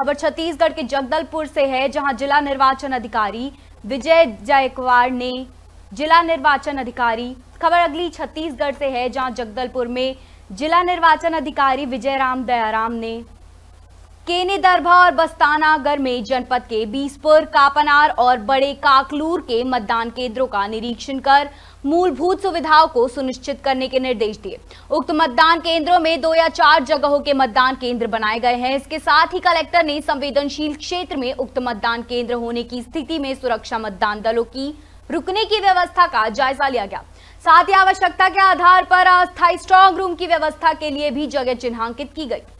खबर छत्तीसगढ़ के जगदलपुर से है जहां जिला निर्वाचन अधिकारी विजय जायकवाड़ ने जिला निर्वाचन अधिकारी खबर अगली छत्तीसगढ़ से है जहां जगदलपुर में जिला निर्वाचन अधिकारी विजय राम दयाराम ने केने दरभा और बस्तानागर में जनपद के बीसपुर कापनार और बड़े काकलूर के मतदान केंद्रों का निरीक्षण कर मूलभूत सुविधाओं को सुनिश्चित करने के निर्देश दिए उक्त मतदान केंद्रों में दो या चार जगहों के मतदान केंद्र बनाए गए हैं इसके साथ ही कलेक्टर ने संवेदनशील क्षेत्र में उक्त मतदान केंद्र होने की स्थिति में सुरक्षा मतदान दलों की रुकने की व्यवस्था का जायजा लिया गया साथ ही आवश्यकता के आधार पर अस्थायी स्ट्रांग रूम की व्यवस्था के लिए भी जगह चिन्हांकित की गई